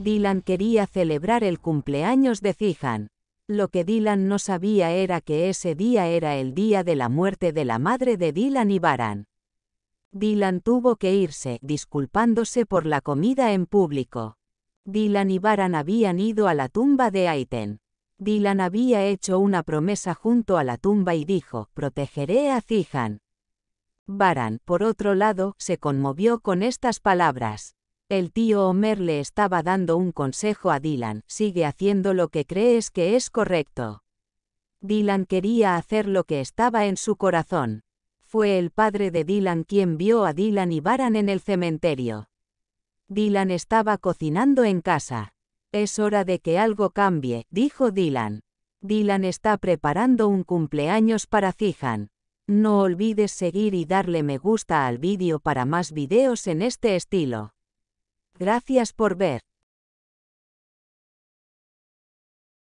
Dylan quería celebrar el cumpleaños de Zihan. Lo que Dylan no sabía era que ese día era el día de la muerte de la madre de Dylan y Baran. Dylan tuvo que irse, disculpándose por la comida en público. Dylan y Baran habían ido a la tumba de Aiten. Dylan había hecho una promesa junto a la tumba y dijo, protegeré a Zihan. Baran, por otro lado, se conmovió con estas palabras. El tío Homer le estaba dando un consejo a Dylan, sigue haciendo lo que crees que es correcto. Dylan quería hacer lo que estaba en su corazón. Fue el padre de Dylan quien vio a Dylan y Baran en el cementerio. Dylan estaba cocinando en casa. Es hora de que algo cambie, dijo Dylan. Dylan está preparando un cumpleaños para Zijan. No olvides seguir y darle me gusta al vídeo para más videos en este estilo. Gracias por ver.